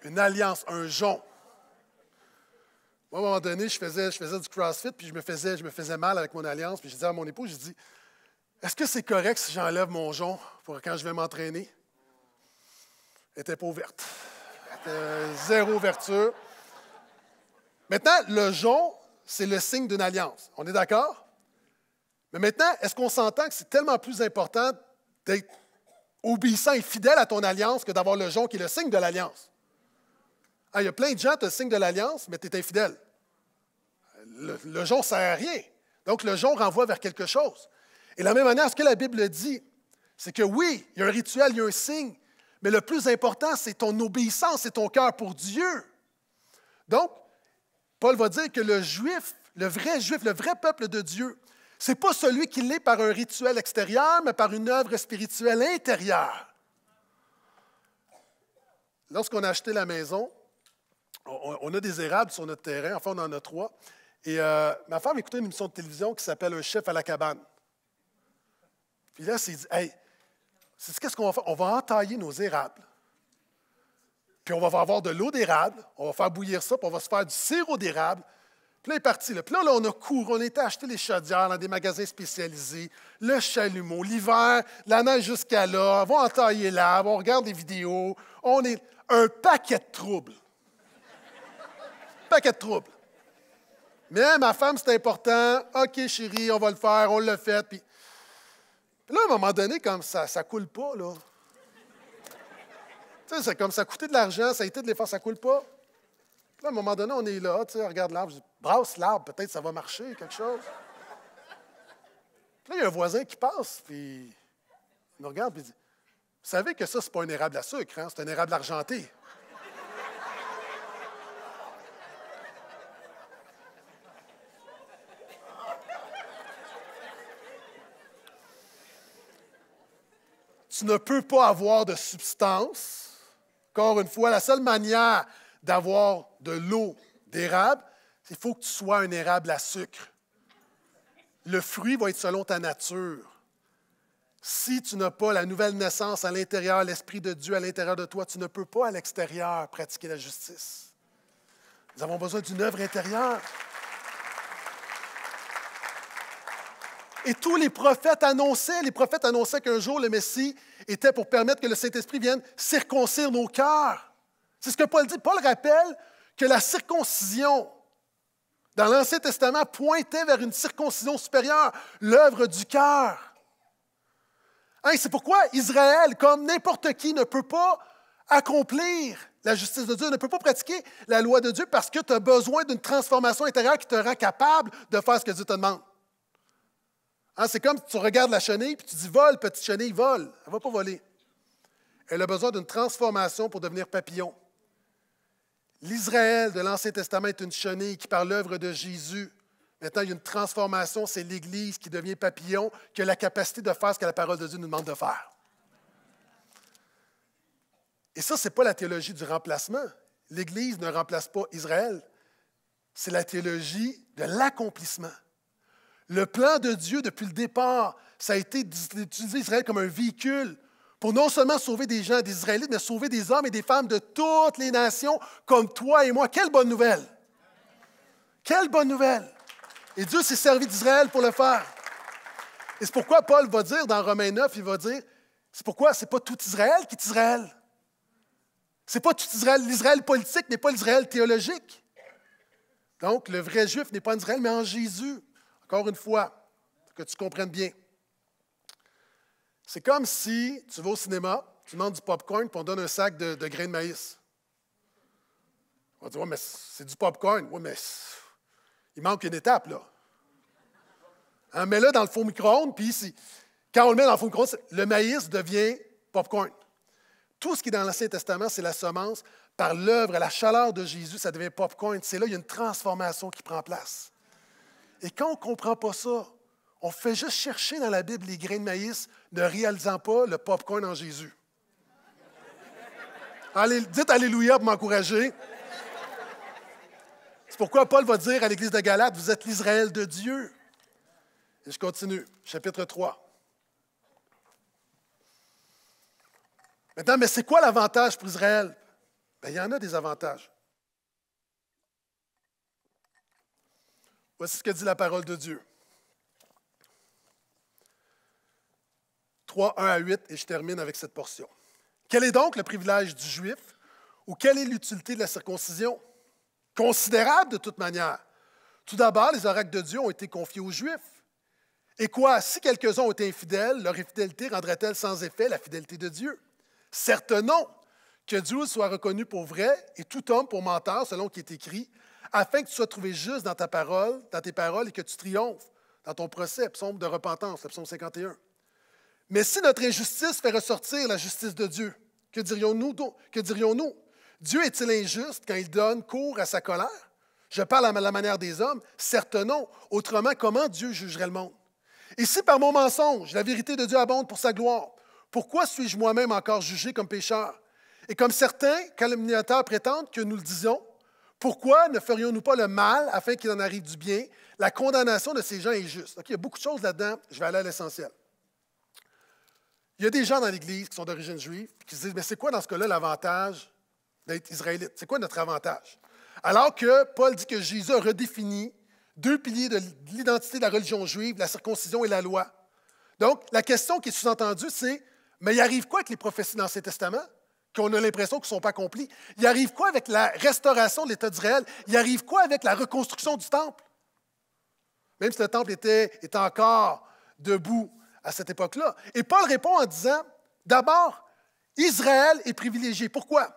Une alliance, un jonc. Moi, à un moment donné, je faisais, du CrossFit, puis je me faisais, mal avec mon alliance, puis je disais à mon époux, je dis, est-ce que c'est correct si j'enlève mon jonc pour quand je vais m'entraîner? Elle n'était pas ouverte. zéro ouverture. Maintenant, le jonc, c'est le signe d'une alliance. On est d'accord? Mais maintenant, est-ce qu'on s'entend que c'est tellement plus important d'être obéissant et fidèle à ton alliance que d'avoir le jonc qui est le signe de l'alliance? Ah, il y a plein de gens, tu as le signe de l'alliance, mais tu es infidèle. Le, jour, jonc ne sert à rien. Donc, le jonc renvoie vers quelque chose. Et de la même manière, ce que la Bible dit, c'est que oui, il y a un rituel, il y a un signe, mais le plus important, c'est ton obéissance, et ton cœur pour Dieu. Donc, Paul va dire que le juif, le vrai juif, le vrai peuple de Dieu, ce n'est pas celui qui l'est par un rituel extérieur, mais par une œuvre spirituelle intérieure. Lorsqu'on a acheté la maison, on, a des érables sur notre terrain. Enfin, on en a trois. Et euh, ma femme écoutait une émission de télévision qui s'appelle Un chef à la cabane. Puis là, c'est dit Hey, c'est qu'est-ce qu'on va faire On va entailler nos érables. Puis on va avoir de l'eau d'érable, on va faire bouillir ça, puis on va se faire du sirop d'érable. Puis là, il est parti. Là. Puis là, on a couru, on était acheter les chaudières dans des magasins spécialisés, le chalumeau, l'hiver, la neige jusqu'à là, on va entailler l'arbre, on regarde des vidéos, on est un paquet de troubles paquet de troubles. Mais ma femme, c'est important. OK, chérie, on va le faire, on l'a fait. Puis... là, à un moment donné, comme ça, ça coule pas, là. tu sais, c'est comme ça coûtait de l'argent, ça a été de l'effort, ça coule pas. Puis là, à un moment donné, on est là, tu sais, regarde l'arbre, je dis, brasse l'arbre, peut-être ça va marcher, quelque chose. Puis là, il y a un voisin qui passe, puis il nous regarde, puis il dit, vous savez que ça, c'est pas un érable à sucre, hein? c'est un érable argenté. tu ne peux pas avoir de substance. Encore une fois, la seule manière d'avoir de l'eau d'érable, il faut que tu sois un érable à sucre. Le fruit va être selon ta nature. Si tu n'as pas la nouvelle naissance à l'intérieur, l'Esprit de Dieu à l'intérieur de toi, tu ne peux pas à l'extérieur pratiquer la justice. Nous avons besoin d'une œuvre intérieure. Et tous les prophètes annonçaient, les prophètes annonçaient qu'un jour le Messie était pour permettre que le Saint-Esprit vienne circoncire nos cœurs. C'est ce que Paul dit. Paul rappelle que la circoncision dans l'Ancien Testament pointait vers une circoncision supérieure, l'œuvre du cœur. Hein, c'est pourquoi Israël, comme n'importe qui, ne peut pas accomplir la justice de Dieu, ne peut pas pratiquer la loi de Dieu parce que tu as besoin d'une transformation intérieure qui te rend capable de faire ce que Dieu te demande. Hein, c'est comme si tu regardes la chenille puis tu dis Vole, petite chenille, vole. Elle ne va pas voler. Elle a besoin d'une transformation pour devenir papillon. L'Israël de l'Ancien Testament est une chenille qui, par l'œuvre de Jésus, maintenant il y a une transformation, c'est l'Église qui devient papillon, qui a la capacité de faire ce que la parole de Dieu nous demande de faire. Et ça, ce n'est pas la théologie du remplacement. L'Église ne remplace pas Israël. C'est la théologie de l'accomplissement. Le plan de Dieu depuis le départ, ça a été d'utiliser Israël comme un véhicule pour non seulement sauver des gens, des Israélites, mais sauver des hommes et des femmes de toutes les nations, comme toi et moi. Quelle bonne nouvelle! Quelle bonne nouvelle! Et Dieu s'est servi d'Israël pour le faire. Et c'est pourquoi Paul va dire dans Romains 9, il va dire, c'est pourquoi c'est pas tout Israël qui est Israël. C'est pas tout Israël. L'Israël politique n'est pas l'Israël théologique. Donc, le vrai juif n'est pas en Israël, mais en Jésus. Encore une fois, que tu comprennes bien. C'est comme si tu vas au cinéma, tu demandes du popcorn, puis on donne un sac de, grains de maïs. On va oui, mais c'est du popcorn. Oui, mais il manque une étape, là. On hein, met là dans le four micro-ondes, puis ici. Quand on le met dans le four micro-ondes, le maïs devient popcorn. Tout ce qui est dans l'Ancien Testament, c'est la semence. Par l'œuvre, la chaleur de Jésus, ça devient popcorn. C'est là, qu'il y a une transformation qui prend place. Et quand on ne comprend pas ça, on fait juste chercher dans la Bible les grains de maïs, ne réalisant pas le popcorn en Jésus. Allez, dites Alléluia pour m'encourager. C'est pourquoi Paul va dire à l'Église de Galate, vous êtes l'Israël de Dieu. Et je continue, chapitre 3. Maintenant, mais c'est quoi l'avantage pour Israël? Bien, il y en a des avantages. Voici ce que dit la parole de Dieu. 3, 1 à 8, et je termine avec cette portion. Quel est donc le privilège du juif ou quelle est l'utilité de la circoncision? Considérable de toute manière. Tout d'abord, les oracles de Dieu ont été confiés aux Juifs. Et quoi, si quelques-uns ont été infidèles, leur infidélité rendrait-elle sans effet la fidélité de Dieu? Certes non. Que Dieu soit reconnu pour vrai et tout homme pour menteur, selon qui est écrit, afin que tu sois trouvé juste dans ta parole, dans tes paroles, et que tu triomphes dans ton procès. Psaume de repentance, le psaume 51. Mais si notre injustice fait ressortir la justice de Dieu, que dirions-nous? Dieu est-il injuste quand il donne cours à sa colère? Je parle à la manière des hommes. Certes non. Autrement, comment Dieu jugerait le monde? Et si par mon mensonge, la vérité de Dieu abonde pour sa gloire, pourquoi suis-je moi-même encore jugé comme pécheur? Et comme certains calomniateurs prétendent que nous le disions, pourquoi ne ferions-nous pas le mal afin qu'il en arrive du bien? La condamnation de ces gens est juste. il y a beaucoup de choses là-dedans. Je vais aller à l'essentiel. Il y a des gens dans l'Église qui sont d'origine juive qui se disent Mais c'est quoi dans ce cas-là l'avantage d'être israélite C'est quoi notre avantage Alors que Paul dit que Jésus a redéfini deux piliers de l'identité de la religion juive, la circoncision et la loi. Donc, la question qui est sous-entendue, c'est Mais il arrive quoi avec les prophéties dans l'Ancien Testament qu'on a l'impression qu'ils ne sont pas accomplis. Il arrive quoi avec la restauration de l'État d'Israël? Il arrive quoi avec la reconstruction du temple? Même si le temple était, encore debout à cette époque-là. Et Paul répond en disant, d'abord, Israël est privilégié. Pourquoi?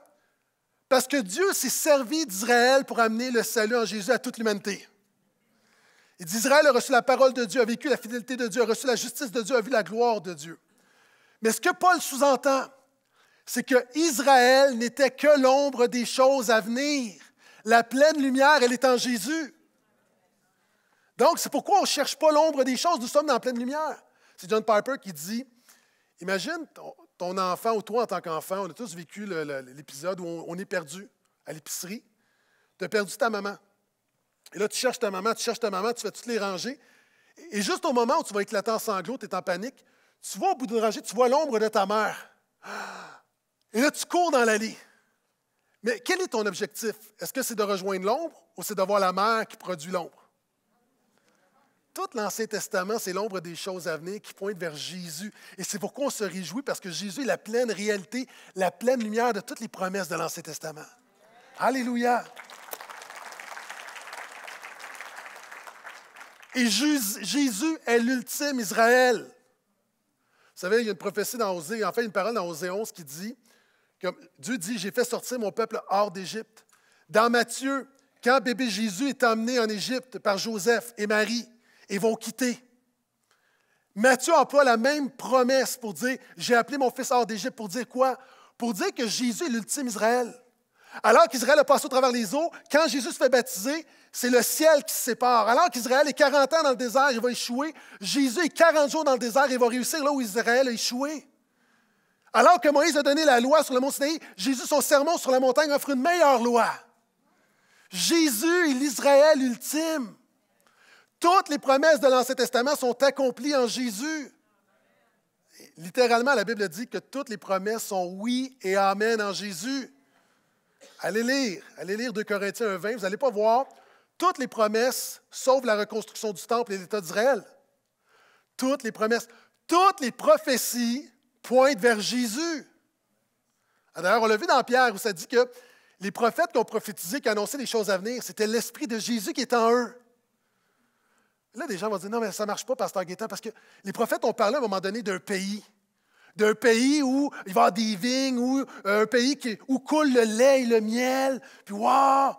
Parce que Dieu s'est servi d'Israël pour amener le salut en Jésus à toute l'humanité. Et dit, Israël a reçu la parole de Dieu, a vécu la fidélité de Dieu, a reçu la justice de Dieu, a vu la gloire de Dieu. Mais ce que Paul sous-entend, c'est que Israël n'était que l'ombre des choses à venir. La pleine lumière, elle est en Jésus. Donc, c'est pourquoi on ne cherche pas l'ombre des choses, nous sommes dans la pleine lumière. C'est John Piper qui dit, imagine ton, enfant ou toi en tant qu'enfant, on a tous vécu l'épisode où on, est perdu à l'épicerie. Tu as perdu ta maman. Et là, tu cherches ta maman, tu cherches ta maman, tu fais toutes les ranger. Et juste au moment où tu vas éclater en sanglots, tu es en panique, tu vois au bout d'une rangée, tu vois l'ombre de ta mère. Ah! Et là, tu cours dans l'allée. Mais quel est ton objectif? Est-ce que c'est de rejoindre l'ombre ou c'est de voir la mer qui produit l'ombre? Tout l'Ancien Testament, c'est l'ombre des choses à venir qui pointe vers Jésus. Et c'est pourquoi on se réjouit, parce que Jésus est la pleine réalité, la pleine lumière de toutes les promesses de l'Ancien Testament. Alléluia! Et Jésus est l'ultime Israël. Vous savez, il y a une prophétie dans Osée, enfin une parole dans Osée 11 qui dit comme Dieu dit, j'ai fait sortir mon peuple hors d'Égypte. Dans Matthieu, quand bébé Jésus est emmené en Égypte par Joseph et Marie et vont quitter, Matthieu emploie la même promesse pour dire, j'ai appelé mon fils hors d'Égypte pour dire quoi? Pour dire que Jésus est l'ultime Israël. Alors qu'Israël a passé au travers les eaux, quand Jésus se fait baptiser, c'est le ciel qui se sépare. Alors qu'Israël est 40 ans dans le désert, il va échouer. Jésus est 40 jours dans le désert, il va réussir là où Israël a échoué. Alors que Moïse a donné la loi sur le mont Sinaï, Jésus, son sermon sur la montagne, offre une meilleure loi. Jésus est l'Israël ultime. Toutes les promesses de l'Ancien Testament sont accomplies en Jésus. Littéralement, la Bible dit que toutes les promesses sont oui et amen en Jésus. Allez lire, allez lire 2 Corinthiens 1.20, vous n'allez pas voir toutes les promesses, sauf la reconstruction du temple et l'État d'Israël. Toutes les promesses, toutes les prophéties pointe vers Jésus. Ah, d'ailleurs, on l'a vu dans Pierre où ça dit que les prophètes qui ont prophétisé, qui annonçaient les choses à venir, c'était l'Esprit de Jésus qui est en eux. Là, des gens vont dire, non, mais ça ne marche pas, Pasteur Guétan parce que les prophètes ont parlé à un moment donné d'un pays. D'un pays où il va y avoir des vignes, ou euh, un pays qui, où coule le lait et le miel. Puis, waouh!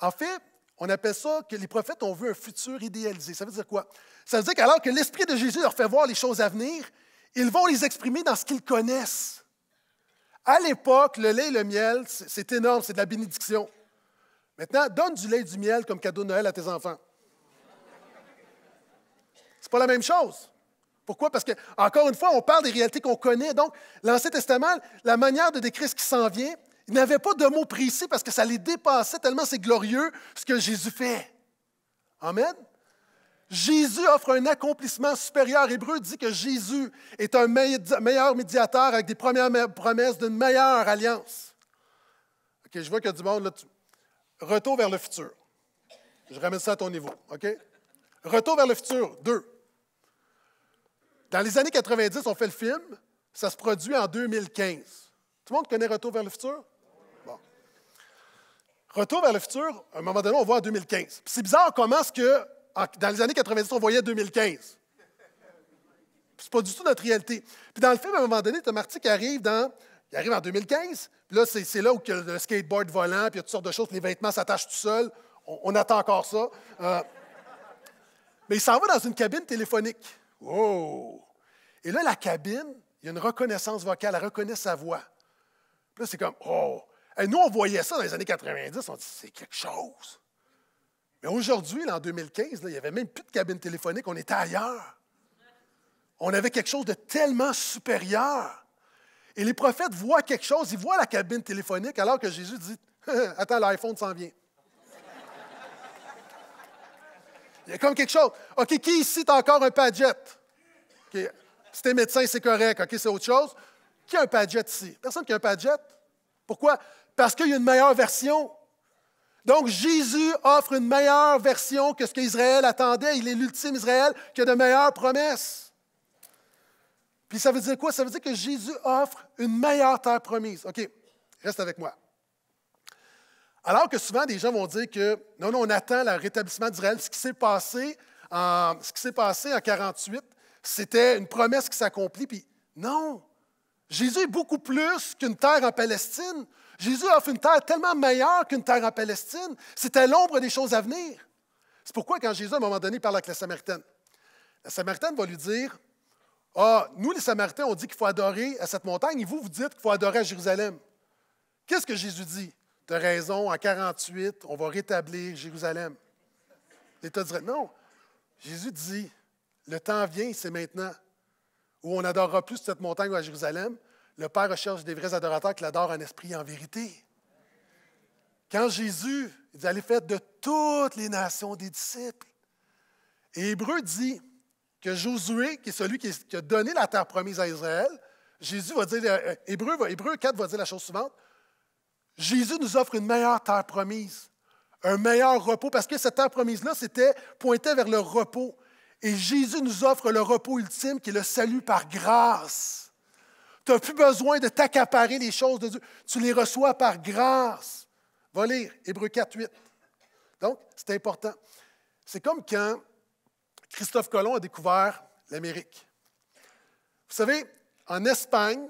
En fait, on appelle ça que les prophètes ont vu un futur idéalisé. Ça veut dire quoi? Ça veut dire qu'alors que l'Esprit de Jésus leur fait voir les choses à venir, ils vont les exprimer dans ce qu'ils connaissent. À l'époque, le lait et le miel, c'est énorme, c'est de la bénédiction. Maintenant, donne du lait et du miel comme cadeau de Noël à tes enfants. C'est pas la même chose. Pourquoi? Parce que, encore une fois, on parle des réalités qu'on connaît. Donc, l'Ancien Testament, la manière de décrire ce qui s'en vient, il n'avait pas de mots précis parce que ça les dépassait tellement c'est glorieux ce que Jésus fait. Amen? Jésus offre un accomplissement supérieur. Hébreu dit que Jésus est un meilleur médiateur avec des premières promesses d'une meilleure alliance. OK, je vois qu'il y a du monde là. -dessus. Retour vers le futur. Je ramène ça à ton niveau, OK? Retour vers le futur, deux. Dans les années 90, on fait le film. Ça se produit en 2015. Tout le monde connaît Retour vers le futur? Bon. Retour vers le futur, à un moment donné, on voit en 2015. C'est bizarre comment est-ce que dans les années 90, on voyait 2015. C'est pas du tout notre réalité. Puis dans le film, à un moment donné, tu arrive dans. Il arrive en 2015. là, c'est là où il y a le skateboard volant, puis il y a toutes sortes de choses, les vêtements s'attachent tout seuls. On, attend encore ça. Euh, mais il s'en va dans une cabine téléphonique. Oh Et là, la cabine, il y a une reconnaissance vocale, elle reconnaît sa voix. là, c'est comme, oh! nous, on voyait ça dans les années 90, on dit, c'est quelque chose. Mais aujourd'hui, en 2015, il n'y avait même plus de cabine téléphonique, on était ailleurs. On avait quelque chose de tellement supérieur. Et les prophètes voient quelque chose, ils voient la cabine téléphonique alors que Jésus dit Attends, l'iPhone s'en vient. Il y a comme quelque chose. OK, qui ici a encore un Padjet? Si t'es médecin, c'est correct. OK, c'est autre chose. Qui a un Padjet ici? Personne qui a un Padjet? Pourquoi? Parce qu'il y a une meilleure version. Donc Jésus offre une meilleure version que ce qu'Israël attendait. Il est l'ultime Israël qui a de meilleures promesses. Puis ça veut dire quoi? Ça veut dire que Jésus offre une meilleure terre promise. OK, reste avec moi. Alors que souvent, des gens vont dire que non, non, on attend le rétablissement d'Israël. Ce qui s'est passé, en, ce passé 48, c'était une promesse qui s'accomplit. Puis non, Jésus est beaucoup plus qu'une terre en Palestine. Jésus offre une terre tellement meilleure qu'une terre en Palestine. C'était l'ombre des choses à venir. C'est pourquoi quand Jésus, à un moment donné, parle avec la Samaritaine, la Samaritaine va lui dire, « Ah, nous, les Samaritains, on dit qu'il faut adorer à cette montagne, et vous, vous dites qu'il faut adorer à Jérusalem. » Qu'est-ce que Jésus dit? « De raison, en 48, on va rétablir Jérusalem. » L'État dirait, « Non. » Jésus dit, « Le temps vient, c'est maintenant, où on adorera plus cette montagne ou à Jérusalem, le Père recherche des vrais adorateurs qui l'adorent en esprit et en vérité. Quand Jésus, dit « allez faire de toutes les nations des disciples. Et Hébreu dit que Josué, qui est celui qui a donné la terre promise à Israël, Jésus va dire, euh, Hébreu, Hébreu 4 va dire la chose suivante, Jésus nous offre une meilleure terre promise, un meilleur repos, parce que cette terre promise-là, c'était pointait vers le repos. Et Jésus nous offre le repos ultime qui est le salut par grâce. Tu n'as plus besoin de t'accaparer les choses de Dieu. Tu les reçois par grâce. Va lire Hébreu 4, 8. Donc, c'est important. C'est comme quand Christophe Colomb a découvert l'Amérique. Vous savez, en Espagne,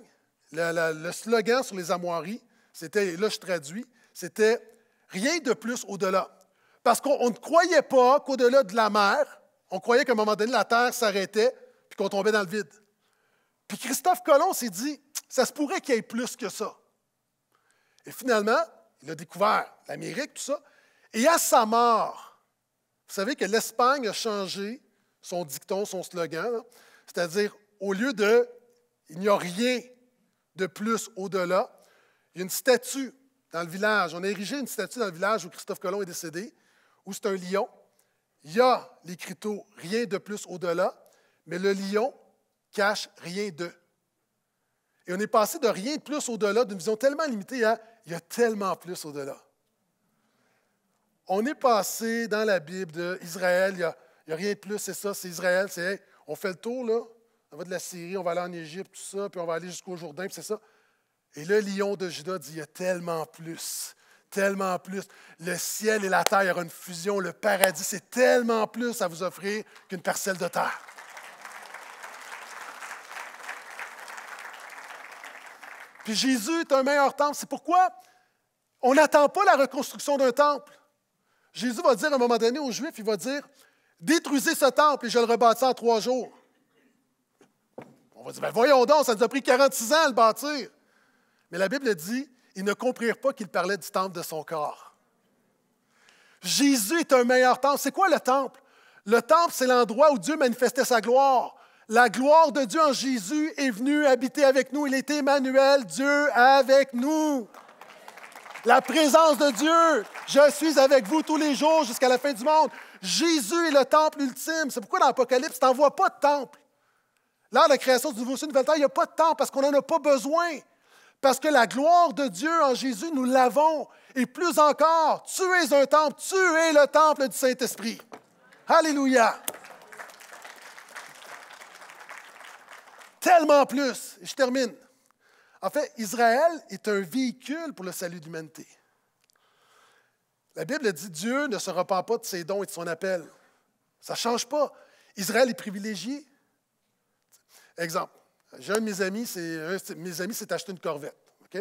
le, slogan sur les armoiries, c'était, là je traduis, c'était rien de plus au-delà. Parce qu'on ne croyait pas qu'au-delà de la mer, on croyait qu'à un moment donné, la terre s'arrêtait puis qu'on tombait dans le vide. Puis Christophe Colomb s'est dit, ça se pourrait qu'il y ait plus que ça. Et finalement, il a découvert l'Amérique, tout ça. Et à sa mort, vous savez que l'Espagne a changé son dicton, son slogan, c'est-à-dire au lieu de il n'y a rien de plus au-delà, il y a une statue dans le village. On a érigé une statue dans le village où Christophe Colomb est décédé, où c'est un lion. Il y a l'écriteau Rien de plus au-delà, mais le lion cache rien d'eux. Et on est passé de rien de plus au-delà, d'une vision tellement limitée à il y a tellement plus au-delà. On est passé dans la Bible d'Israël, il n'y a, rien de plus, c'est ça, c'est Israël, c'est on fait le tour, là, on va de la Syrie, on va aller en Égypte, tout ça, puis on va aller jusqu'au Jourdain, puis c'est ça. Et le lion de Judas dit il y a tellement plus, tellement plus. Le ciel et la terre, il y aura une fusion, le paradis, c'est tellement plus à vous offrir qu'une parcelle de terre. Puis Jésus est un meilleur temple. C'est pourquoi on n'attend pas la reconstruction d'un temple. Jésus va dire à un moment donné aux Juifs, il va dire, détruisez ce temple et je le rebâtis en trois jours. On va dire, ben voyons donc, ça nous a pris 46 ans à le bâtir. Mais la Bible dit, ils ne comprirent pas qu'il parlait du temple de son corps. Jésus est un meilleur temple. C'est quoi le temple? Le temple, c'est l'endroit où Dieu manifestait sa gloire. La gloire de Dieu en Jésus est venue habiter avec nous. Il est Emmanuel, Dieu avec nous. La présence de Dieu, je suis avec vous tous les jours jusqu'à la fin du monde. Jésus est le temple ultime. C'est pourquoi dans l'Apocalypse, tu n'envoies pas de temple. Là, la création du nouveau ciel, nouvelle terre, il n'y a pas de temple parce qu'on n'en a pas besoin. Parce que la gloire de Dieu en Jésus, nous l'avons. Et plus encore, tu es un temple, tu es le temple du Saint-Esprit. Alléluia. tellement plus. je termine. En fait, Israël est un véhicule pour le salut de l'humanité. La Bible dit Dieu ne se repent pas de ses dons et de son appel. Ça ne change pas. Israël est privilégié. Exemple, j'ai un de mes amis, c'est, mes amis s'est acheté une corvette. Puis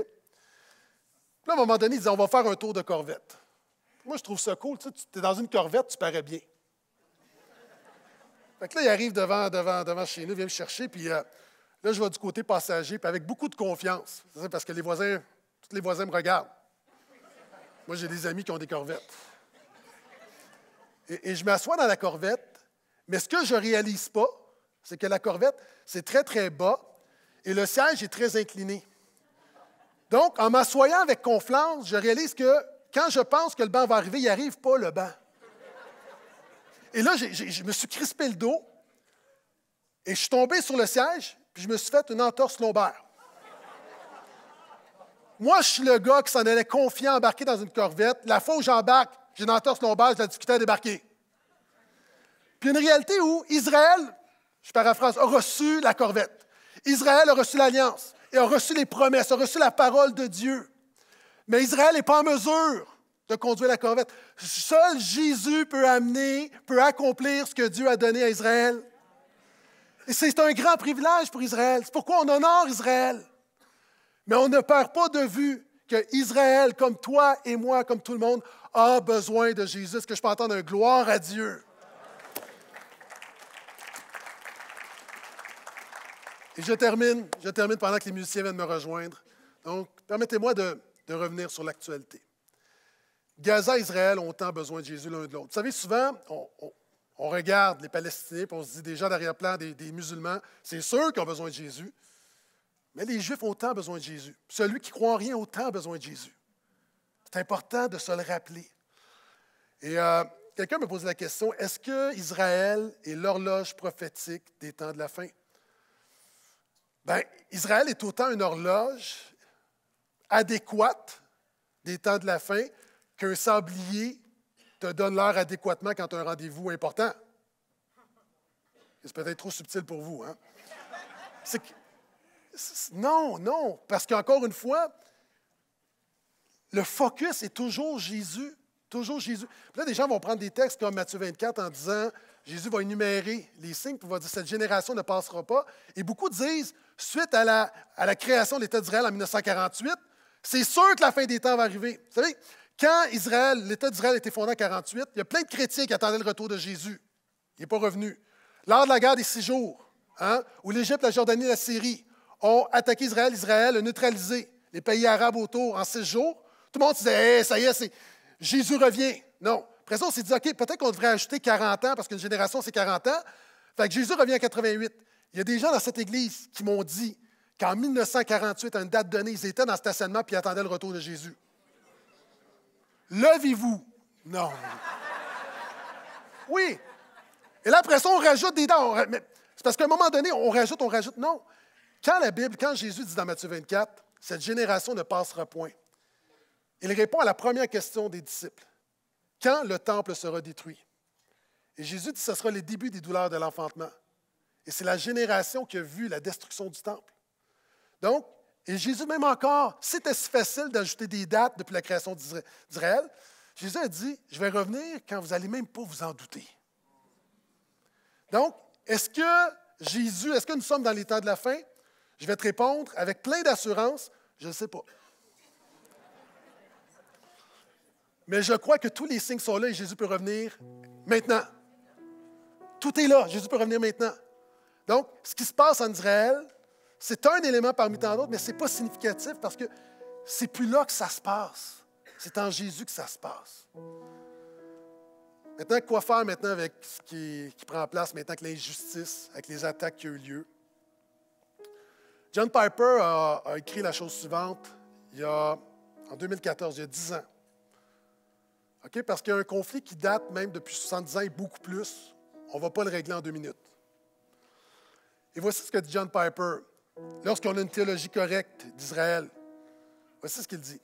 là, à un moment donné, il dit On va faire un tour de corvette. Moi, je trouve ça cool. Tu es dans une corvette, tu parais bien. Fait là, il arrive devant, devant, devant chez nous, il vient me chercher, puis euh, Là, je vais du côté passager, puis avec beaucoup de confiance. Parce que les voisins, tous les voisins me regardent. Moi, j'ai des amis qui ont des corvettes. Et, je m'assois dans la corvette, mais ce que je ne réalise pas, c'est que la corvette, c'est très, très bas, et le siège est très incliné. Donc, en m'assoyant avec confiance, je réalise que quand je pense que le banc va arriver, il arrive pas le banc. Et là, je me suis crispé le dos, et je suis tombé sur le siège, puis je me suis fait une entorse lombaire. Moi, je suis le gars qui s'en allait confiant embarquer dans une corvette. La fois où j'embarque, j'ai une entorse lombaire, j'ai la difficulté à débarquer. Puis une réalité où Israël, je paraphrase, a reçu la corvette. Israël a reçu l'alliance et a reçu les promesses, a reçu la parole de Dieu. Mais Israël n'est pas en mesure de conduire la corvette. Seul Jésus peut amener, peut accomplir ce que Dieu a donné à Israël c'est un grand privilège pour Israël. C'est pourquoi on honore Israël. Mais on ne perd pas de vue que Israël, comme toi et moi, comme tout le monde, a besoin de Jésus. que je peux entendre un gloire à Dieu? Et je termine, je termine pendant que les musiciens viennent me rejoindre. Donc, permettez-moi de, revenir sur l'actualité. Gaza et Israël ont tant besoin de Jésus l'un de l'autre. Vous savez, souvent, on, on regarde les Palestiniens, on se dit déjà d'arrière-plan des, musulmans, c'est sûr qu'ils ont besoin de Jésus. Mais les Juifs ont autant besoin de Jésus. Celui qui croit en rien a autant besoin de Jésus. C'est important de se le rappeler. Et euh, quelqu'un me posait la question est-ce que Israël est l'horloge prophétique des temps de la fin Bien, Israël est autant une horloge adéquate des temps de la fin qu'un sablier te donne l'heure adéquatement quand tu as un rendez-vous important. C'est peut-être trop subtil pour vous. Hein? non, non, parce qu'encore une fois, le focus est toujours Jésus. Toujours Jésus. là, des gens vont prendre des textes comme Matthieu 24 en disant Jésus va énumérer les signes, pour va dire Cette génération ne passera pas. Et beaucoup disent Suite à la, à la création de l'État d'Israël en 1948, c'est sûr que la fin des temps va arriver. Vous savez, quand Israël, l'État d'Israël a été fondé en 48, il y a plein de chrétiens qui attendaient le retour de Jésus. Il n'est pas revenu. Lors de la guerre des six jours, hein, où l'Égypte, la Jordanie et la Syrie ont attaqué Israël, Israël a neutralisé les pays arabes autour en six jours, tout le monde se disait ça y est, Jésus revient. Non. ça, on s'est dit OK, peut-être qu'on devrait ajouter 40 ans, parce qu'une génération, c'est 40 ans. Fait que Jésus revient en 88. Il y a des gens dans cette église qui m'ont dit qu'en 1948, à une date donnée, ils étaient dans ce stationnement puis ils attendaient le retour de Jésus. Levez-vous. Non. Oui. Et là, après ça, on rajoute des dents. C'est parce qu'à un moment donné, on rajoute, on rajoute. Non. Quand la Bible, quand Jésus dit dans Matthieu 24, cette génération ne passera point, il répond à la première question des disciples. Quand le temple sera détruit? Et Jésus dit, ce sera le début des douleurs de l'enfantement. Et c'est la génération qui a vu la destruction du temple. Donc, et Jésus, même encore, c'était si facile d'ajouter des dates depuis la création d'Israël. Jésus a dit Je vais revenir quand vous n'allez même pas vous en douter. Donc, est-ce que Jésus, est-ce que nous sommes dans l'état de la fin Je vais te répondre avec plein d'assurance Je ne sais pas. Mais je crois que tous les signes sont là et Jésus peut revenir maintenant. Tout est là, Jésus peut revenir maintenant. Donc, ce qui se passe en Israël, c'est un élément parmi tant d'autres, mais ce n'est pas significatif parce que c'est plus là que ça se passe. C'est en Jésus que ça se passe. Maintenant, quoi faire maintenant avec ce qui, prend place, maintenant avec l'injustice, avec les attaques qui ont eu lieu? John Piper a, écrit la chose suivante il y a, en 2014, il y a 10 ans. Parce qu'il y a un conflit qui date même depuis 70 ans et beaucoup plus. On ne va pas le régler en deux minutes. Et voici ce que dit John Piper lorsqu'on a une théologie correcte d'Israël, voici ce qu'il dit.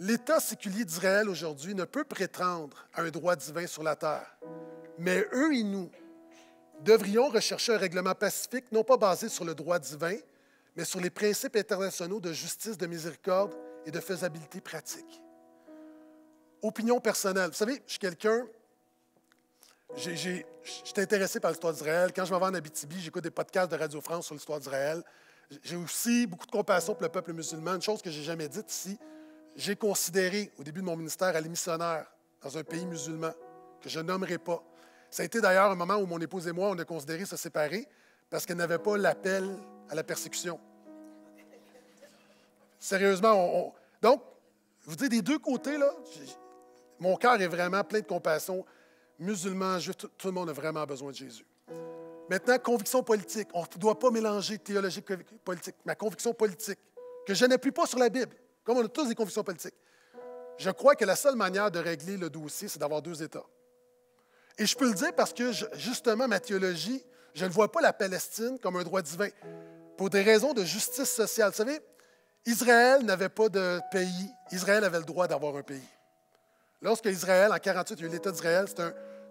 L'État séculier d'Israël aujourd'hui ne peut prétendre à un droit divin sur la terre, mais eux et nous devrions rechercher un règlement pacifique non pas basé sur le droit divin, mais sur les principes internationaux de justice, de miséricorde et de faisabilité pratique. Opinion personnelle. Vous savez, je suis quelqu'un, j'étais intéressé par l'histoire d'Israël. Quand je m'en vais en Abitibi, j'écoute des podcasts de Radio France sur l'histoire d'Israël. J'ai aussi beaucoup de compassion pour le peuple musulman, une chose que j'ai jamais dite ici. J'ai considéré, au début de mon ministère, aller missionnaire dans un pays musulman que je nommerai pas. Ça a été d'ailleurs un moment où mon épouse et moi, on a considéré se séparer parce qu'elle n'avait pas l'appel à la persécution. Sérieusement, donc, vous dis, des deux côtés, là, mon cœur est vraiment plein de compassion musulmans, tout, le monde a vraiment besoin de Jésus. Maintenant, conviction politique. On ne doit pas mélanger théologie et politique. Ma conviction politique, que je n'appuie pas sur la Bible, comme on a tous des convictions politiques. Je crois que la seule manière de régler le dossier, c'est d'avoir deux États. Et je peux le dire parce que, justement, ma théologie, je ne vois pas la Palestine comme un droit divin, pour des raisons de justice sociale. Vous savez, Israël n'avait pas de pays. Israël avait le droit d'avoir un pays. Lorsque Israël, en 48, il y a eu l'État d'Israël,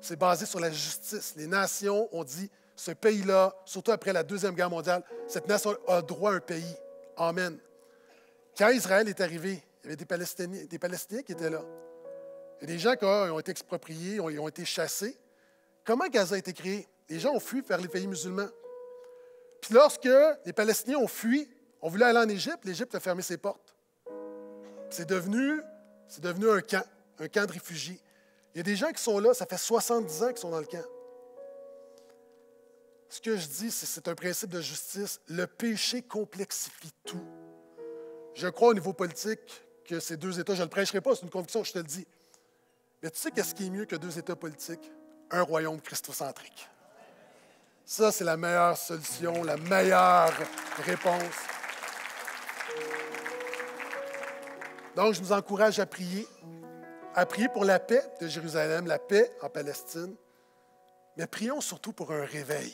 c'est basé sur la justice. Les nations ont dit, ce pays-là, surtout après la Deuxième Guerre mondiale, cette nation a droit à un pays. Amen. Quand Israël est arrivé, il y avait des Palestiniens, qui étaient là. Il y a des gens qui ont été expropriés, ont, été chassés. Comment Gaza a été créé? Les gens ont fui vers les pays musulmans. Puis lorsque les Palestiniens ont fui, on voulait aller en Égypte, l'Égypte a fermé ses portes. C'est devenu un camp un camp de réfugiés. Il y a des gens qui sont là, ça fait 70 ans qu'ils sont dans le camp. Ce que je dis, c'est un principe de justice. Le péché complexifie tout. Je crois au niveau politique que ces deux États, je ne le prêcherai pas, c'est une conviction, je te le dis. Mais tu sais qu'est-ce qui est mieux que deux États politiques? Un royaume christocentrique. Ça, c'est la meilleure solution, la meilleure réponse. Donc, je nous encourage à prier à prier pour la paix de Jérusalem, la paix en Palestine, mais prions surtout pour un réveil.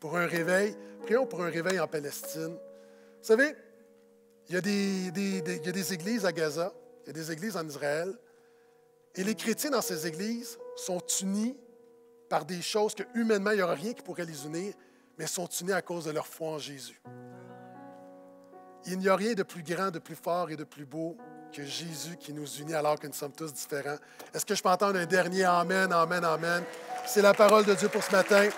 Pour un réveil, prions pour un réveil en Palestine. Vous savez, il y a des, églises à Gaza, il y a des églises en Israël, et les chrétiens dans ces églises sont unis par des choses que humainement, il n'y aura rien qui pourrait les unir, mais sont unis à cause de leur foi en Jésus. Il n'y a rien de plus grand, de plus fort et de plus beau que Jésus qui nous unit alors que nous sommes tous différents. Est-ce que je peux entendre un dernier Amen, Amen, Amen? C'est la parole de Dieu pour ce matin.